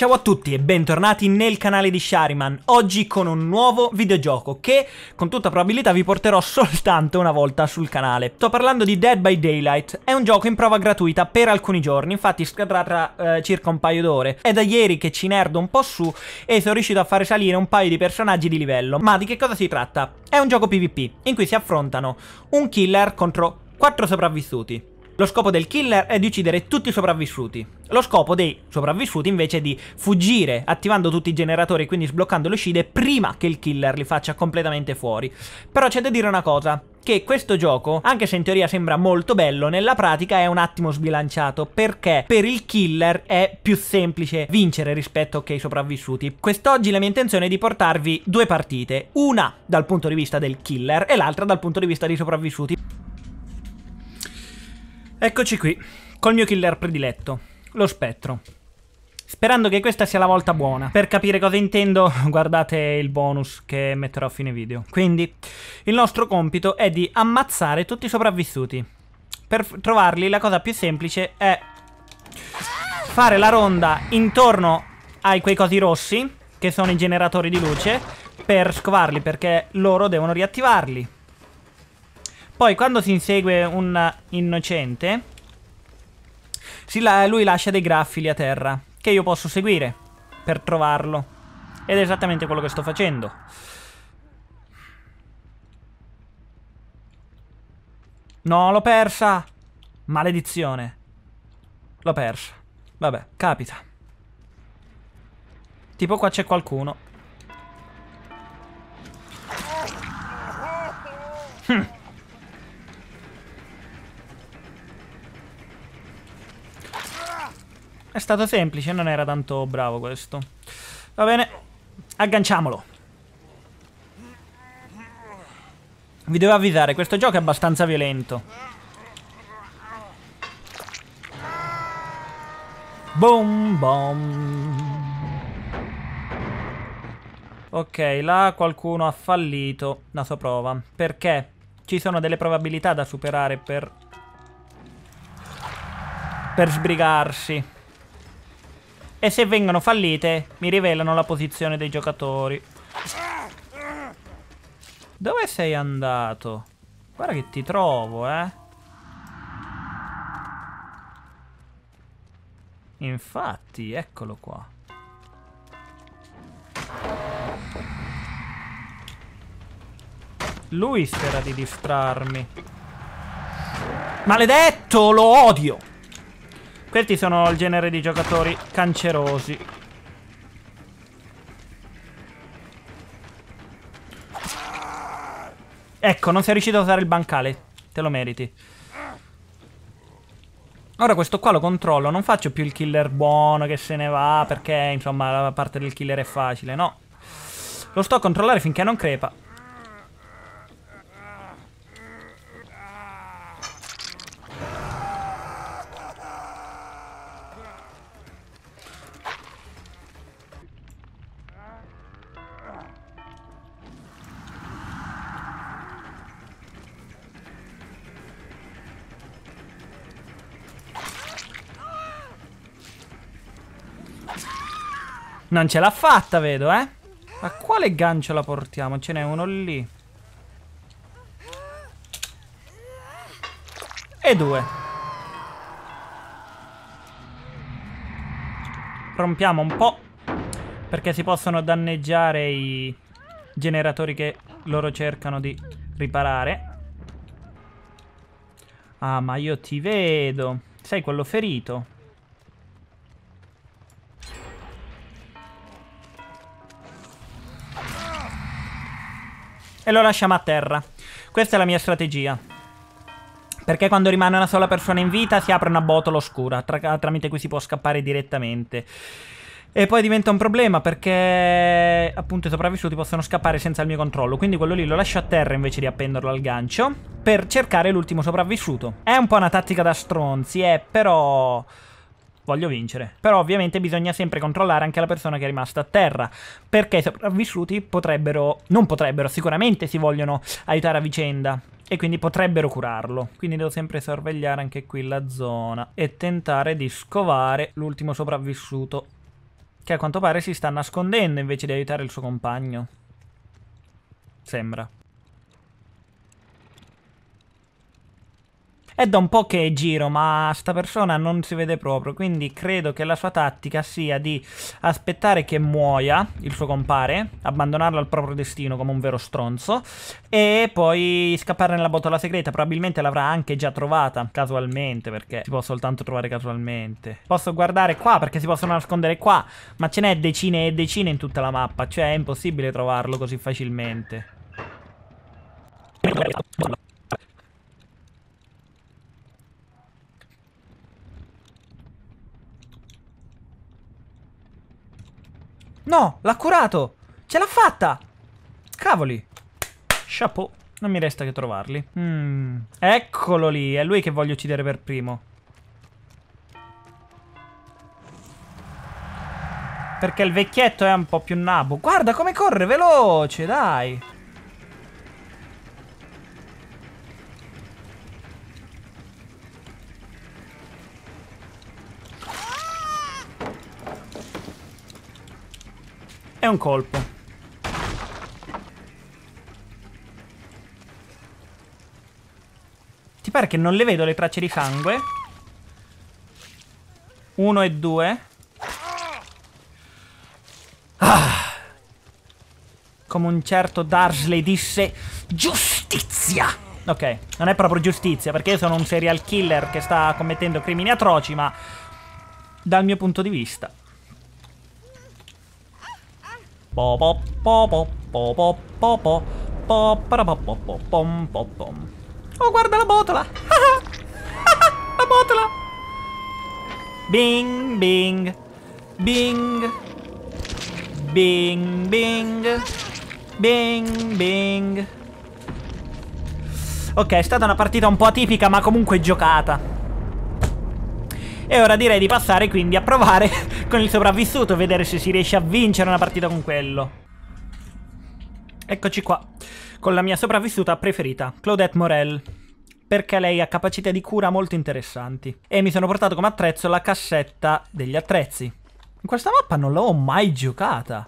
Ciao a tutti e bentornati nel canale di Shariman, oggi con un nuovo videogioco che con tutta probabilità vi porterò soltanto una volta sul canale. Sto parlando di Dead by Daylight, è un gioco in prova gratuita per alcuni giorni, infatti scadrà tra eh, circa un paio d'ore. È da ieri che ci nerdo un po' su e sono riuscito a fare salire un paio di personaggi di livello. Ma di che cosa si tratta? È un gioco PvP in cui si affrontano un killer contro 4 sopravvissuti. Lo scopo del killer è di uccidere tutti i sopravvissuti. Lo scopo dei sopravvissuti invece è di fuggire attivando tutti i generatori e quindi sbloccando le uscite prima che il killer li faccia completamente fuori. Però c'è da dire una cosa, che questo gioco, anche se in teoria sembra molto bello, nella pratica è un attimo sbilanciato perché per il killer è più semplice vincere rispetto che ai sopravvissuti. Quest'oggi la mia intenzione è di portarvi due partite, una dal punto di vista del killer e l'altra dal punto di vista dei sopravvissuti. Eccoci qui, col mio killer prediletto, lo spettro. Sperando che questa sia la volta buona. Per capire cosa intendo, guardate il bonus che metterò a fine video. Quindi, il nostro compito è di ammazzare tutti i sopravvissuti. Per trovarli la cosa più semplice è fare la ronda intorno ai quei cosi rossi, che sono i generatori di luce, per scovarli, perché loro devono riattivarli. Poi quando si insegue un innocente, la lui lascia dei graffi a terra, che io posso seguire per trovarlo. Ed è esattamente quello che sto facendo. No, l'ho persa! Maledizione. L'ho persa. Vabbè, capita. Tipo qua c'è qualcuno. È stato semplice, non era tanto bravo questo. Va bene, agganciamolo. Vi devo avvisare, questo gioco è abbastanza violento. Boom, boom. Ok, là qualcuno ha fallito la sua prova. Perché? Ci sono delle probabilità da superare per... Per sbrigarsi e se vengono fallite mi rivelano la posizione dei giocatori. Dove sei andato? Guarda che ti trovo, eh. Infatti, eccolo qua. Lui spera di distrarmi. Maledetto, lo odio! Questi sono il genere di giocatori cancerosi. Ecco, non sei riuscito a usare il bancale. Te lo meriti. Ora questo qua lo controllo, non faccio più il killer buono che se ne va perché insomma la parte del killer è facile, no. Lo sto a controllare finché non crepa. Non ce l'ha fatta, vedo, eh. A quale gancio la portiamo? Ce n'è uno lì. E due. Rompiamo un po'. Perché si possono danneggiare i generatori che loro cercano di riparare. Ah, ma io ti vedo. Sei quello ferito. E lo lasciamo a terra. Questa è la mia strategia. Perché quando rimane una sola persona in vita si apre una botola oscura, tra tramite cui si può scappare direttamente. E poi diventa un problema perché appunto i sopravvissuti possono scappare senza il mio controllo. Quindi quello lì lo lascio a terra invece di appenderlo al gancio per cercare l'ultimo sopravvissuto. È un po' una tattica da stronzi, eh, però voglio vincere. Però ovviamente bisogna sempre controllare anche la persona che è rimasta a terra, perché i sopravvissuti potrebbero, non potrebbero, sicuramente si vogliono aiutare a vicenda. E quindi potrebbero curarlo. Quindi devo sempre sorvegliare anche qui la zona e tentare di scovare l'ultimo sopravvissuto. Che a quanto pare si sta nascondendo invece di aiutare il suo compagno. Sembra. È da un po' che giro, ma sta persona non si vede proprio, quindi credo che la sua tattica sia di aspettare che muoia il suo compare, abbandonarlo al proprio destino come un vero stronzo, e poi scappare nella botola segreta. Probabilmente l'avrà anche già trovata, casualmente, perché si può soltanto trovare casualmente. Posso guardare qua, perché si possono nascondere qua, ma ce n'è decine e decine in tutta la mappa, cioè è impossibile trovarlo così facilmente. No, l'ha curato. Ce l'ha fatta. Cavoli. Chapeau. Non mi resta che trovarli. Mm. Eccolo lì. È lui che voglio uccidere per primo. Perché il vecchietto è un po' più nabo. Guarda come corre, veloce, dai. È un colpo. Ti pare che non le vedo le tracce di sangue? Uno e due. Ah. Come un certo Darsley disse, giustizia! Ok, non è proprio giustizia, perché io sono un serial killer che sta commettendo crimini atroci, ma dal mio punto di vista Oh, guarda la botola! la botola! Bing, bing, bing, bing, bing, bing, bing. Ok, è stata una partita un po' atipica, ma comunque giocata. E ora direi di passare quindi a provare con il sopravvissuto, vedere se si riesce a vincere una partita con quello. Eccoci qua, con la mia sopravvissuta preferita, Claudette Morel perché lei ha capacità di cura molto interessanti. E mi sono portato come attrezzo la cassetta degli attrezzi. In questa mappa non l'ho mai giocata.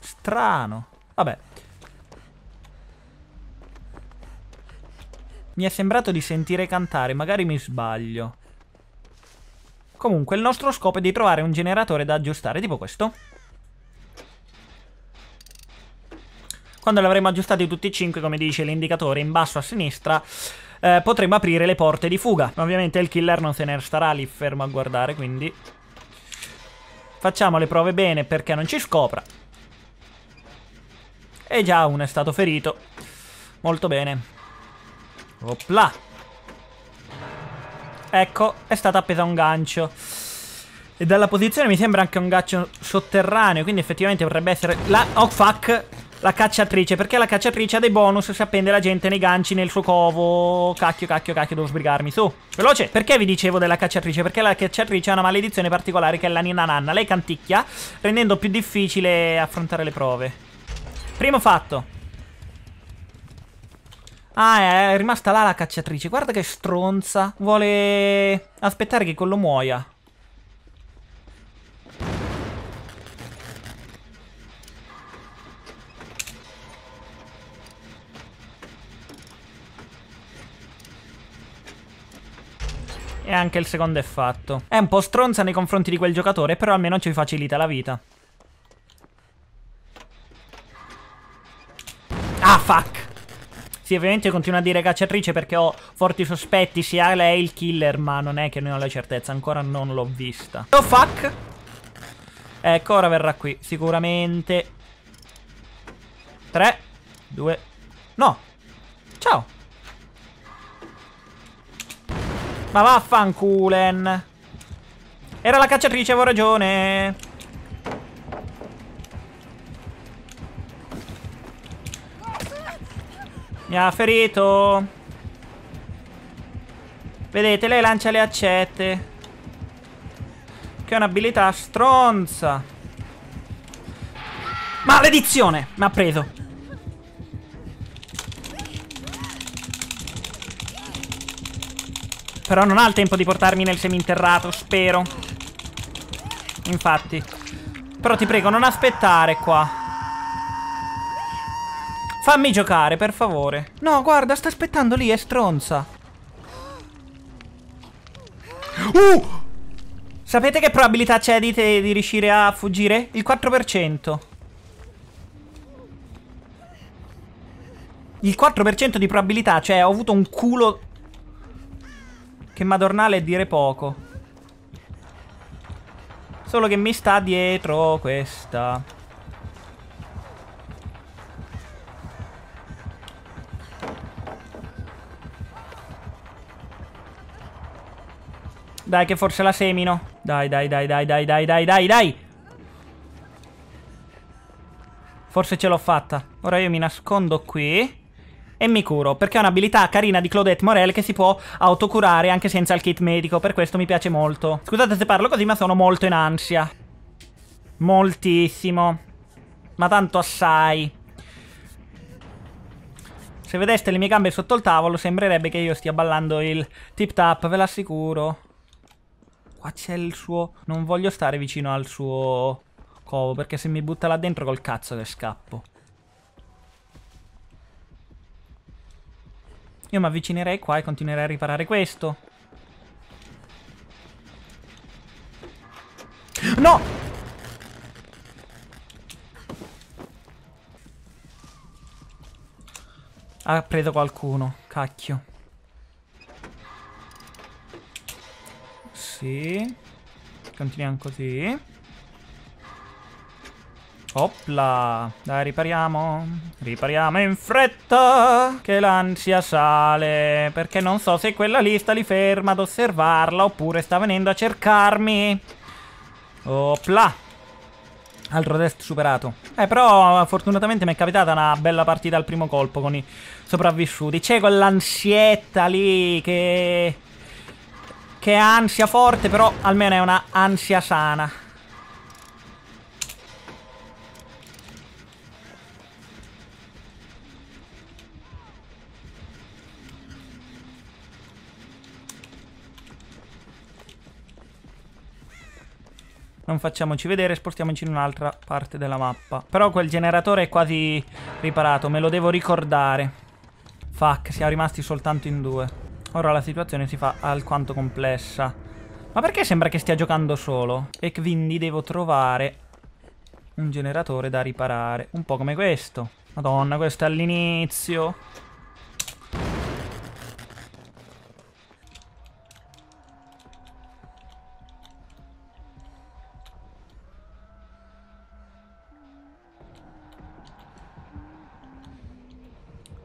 Strano. Vabbè. Mi è sembrato di sentire cantare, magari mi sbaglio. Comunque, il nostro scopo è di trovare un generatore da aggiustare, tipo questo. Quando l'avremo aggiustati tutti e cinque, come dice l'indicatore in basso a sinistra, eh, potremo aprire le porte di fuga. Ovviamente il killer non se ne starà lì fermo a guardare, quindi... Facciamo le prove bene perché non ci scopra. E già uno è stato ferito. Molto bene. Opla! Ecco, è stata appesa un gancio. E dalla posizione mi sembra anche un gancio sotterraneo, quindi effettivamente potrebbe essere... La... Oh fuck! La cacciatrice, perché la cacciatrice ha dei bonus se appende la gente nei ganci nel suo covo. Cacchio, cacchio, cacchio, devo sbrigarmi. Su, veloce. Perché vi dicevo della cacciatrice? Perché la cacciatrice ha una maledizione particolare che è la ninna nanna. Lei canticchia, rendendo più difficile affrontare le prove. Primo fatto. Ah, è rimasta là la cacciatrice. Guarda che stronza. Vuole aspettare che quello muoia. E anche il secondo è fatto. È un po' stronza nei confronti di quel giocatore, però almeno ci facilita la vita. Ah, fuck! Sì, ovviamente continua a dire cacciatrice perché ho forti sospetti sia lei il killer, ma non è che ne ho la certezza, ancora non l'ho vista. Oh fuck! Ecco, ora verrà qui, sicuramente. 3, 2, no! Ciao! Ma vaffanculen! Era la cacciatrice, avevo ragione! Mi ha ferito. Vedete, lei lancia le accette. Che è un'abilità stronza. Maledizione! Mi ha preso. Però non ha il tempo di portarmi nel seminterrato, spero. Infatti. Però ti prego, non aspettare qua. Fammi giocare, per favore. No, guarda, sta aspettando lì, è stronza. Uh! Sapete che probabilità c'è di, di riuscire a fuggire? Il 4%. Il 4% di probabilità, cioè ho avuto un culo... Che madornale è dire poco. Solo che mi sta dietro questa. Dai, che forse la semino. Dai, dai, dai, dai, dai, dai, dai, dai, dai. Forse ce l'ho fatta. Ora io mi nascondo qui. E mi curo, perché è un'abilità carina di Claudette Morel che si può autocurare anche senza il kit medico, per questo mi piace molto. Scusate se parlo così, ma sono molto in ansia. Moltissimo. Ma tanto assai. Se vedeste le mie gambe sotto il tavolo, sembrerebbe che io stia ballando il tip tap, ve l'assicuro. Qua ah, c'è il suo... Non voglio stare vicino al suo covo, perché se mi butta là dentro col cazzo che scappo. Io mi avvicinerei qua e continuerei a riparare questo. No! Ha preso qualcuno, cacchio. così. Continuiamo così. Oppla Dai, ripariamo. Ripariamo in fretta. Che l'ansia sale. Perché non so se quella lista li ferma ad osservarla oppure sta venendo a cercarmi. Oppla Altro test superato. Eh, però fortunatamente mi è capitata una bella partita al primo colpo con i sopravvissuti. C'è quell'ansietta lì che che ansia forte, però almeno è una ansia sana. Non facciamoci vedere, spostiamoci in un'altra parte della mappa. Però quel generatore è quasi riparato, me lo devo ricordare. Fuck, siamo rimasti soltanto in due. Ora la situazione si fa alquanto complessa. Ma perché sembra che stia giocando solo? E quindi devo trovare un generatore da riparare. Un po' come questo. Madonna, questo è all'inizio.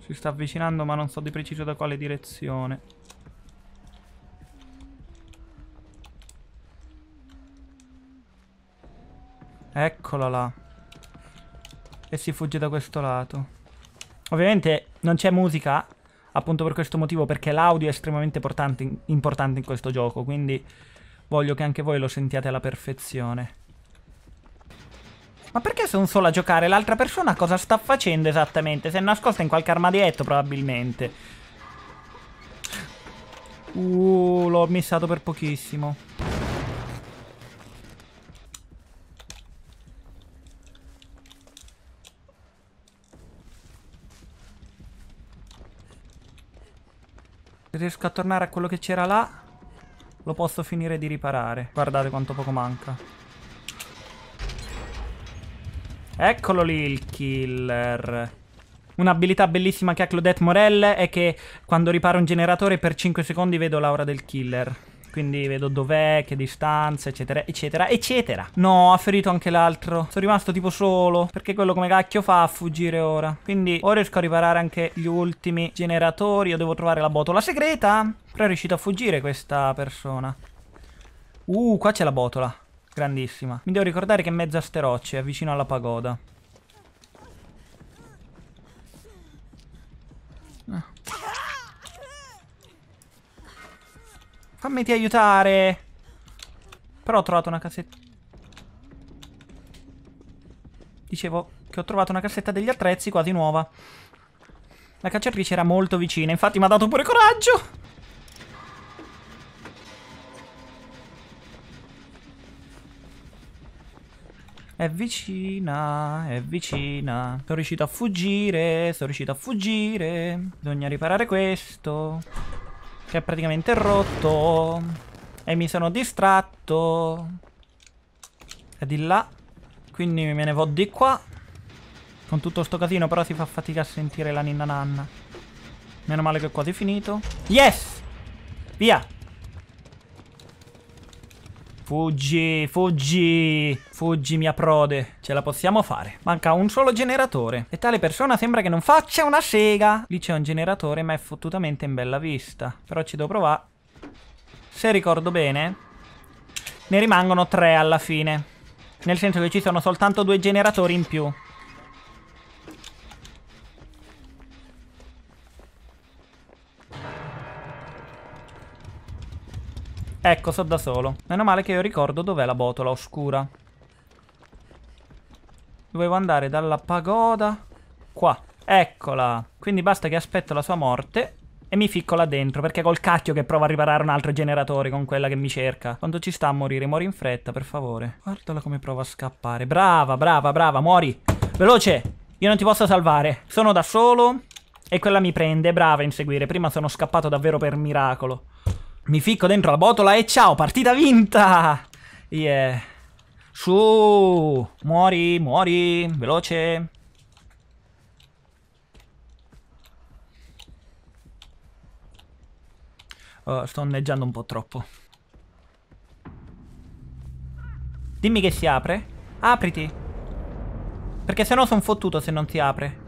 Si sta avvicinando ma non so di preciso da quale direzione. Eccola là. E si fugge da questo lato. Ovviamente non c'è musica, appunto per questo motivo, perché l'audio è estremamente importante, importante in questo gioco, quindi voglio che anche voi lo sentiate alla perfezione. Ma perché sono solo a giocare? L'altra persona cosa sta facendo esattamente? Se è nascosta in qualche armadietto probabilmente. Uh, l'ho missato per pochissimo. riesco a tornare a quello che c'era là, lo posso finire di riparare. Guardate quanto poco manca. Eccolo lì il killer. Un'abilità bellissima che ha Claudette Morel è che quando riparo un generatore per 5 secondi vedo l'aura del killer quindi vedo dov'è, che distanza, eccetera, eccetera, eccetera. No, ha ferito anche l'altro. Sono rimasto tipo solo, perché quello come cacchio fa a fuggire ora? Quindi o riesco a riparare anche gli ultimi generatori, o devo trovare la botola segreta. Però è riuscito a fuggire questa persona. Uh, qua c'è la botola. Grandissima. Mi devo ricordare che è mezzo a ste rocce, è vicino alla pagoda. Ah. Fammi aiutare. Però ho trovato una cassetta. Dicevo che ho trovato una cassetta degli attrezzi quasi nuova. La cacciatrice era molto vicina, infatti mi ha dato pure coraggio. È vicina, è vicina. Sono riuscito a fuggire, sono riuscito a fuggire. Bisogna riparare questo. Che è praticamente rotto. E mi sono distratto. E di là. Quindi me ne vo di qua. Con tutto sto casino però si fa fatica a sentire la ninna nanna. Meno male che è quasi finito. Yes! Via! Fuggi, fuggi, fuggi mia prode. Ce la possiamo fare. Manca un solo generatore. E tale persona sembra che non faccia una sega. Lì c'è un generatore ma è fottutamente in bella vista. Però ci devo provare. Se ricordo bene, ne rimangono tre alla fine. Nel senso che ci sono soltanto due generatori in più. Ecco, so da solo. Meno male che io ricordo dov'è la botola oscura. Dovevo andare dalla pagoda... Qua. Eccola. Quindi basta che aspetto la sua morte e mi ficco là dentro, perché col cacchio che provo a riparare un altro generatore con quella che mi cerca. Quando ci sta a morire? Muori in fretta, per favore. Guardala come prova a scappare. Brava, brava, brava, muori. Veloce! Io non ti posso salvare. Sono da solo e quella mi prende. Brava a inseguire. Prima sono scappato davvero per miracolo. Mi ficco dentro la botola e ciao, partita vinta! Yeah. Su, muori, muori, veloce. Oh, sto ondeggiando un po' troppo. Dimmi che si apre. Apriti. Perché sennò sono fottuto se non si apre.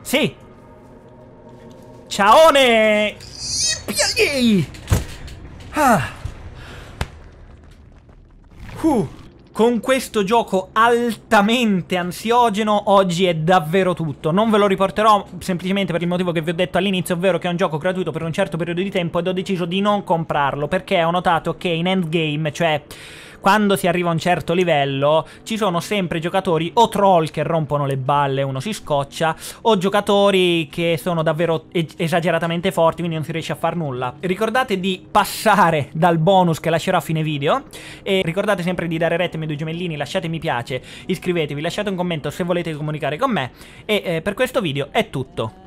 Sì, Ciaone! Ah. Uh. Con questo gioco altamente ansiogeno oggi è davvero tutto. Non ve lo riporterò semplicemente per il motivo che vi ho detto all'inizio, ovvero che è un gioco gratuito per un certo periodo di tempo ed ho deciso di non comprarlo perché ho notato che in endgame, cioè quando si arriva a un certo livello ci sono sempre giocatori o troll che rompono le balle, e uno si scoccia, o giocatori che sono davvero esageratamente forti, quindi non si riesce a far nulla. Ricordate di passare dal bonus che lascerò a fine video e ricordate sempre di dare retta ai miei due gemellini, lasciate mi piace, iscrivetevi, lasciate un commento se volete comunicare con me e eh, per questo video è tutto.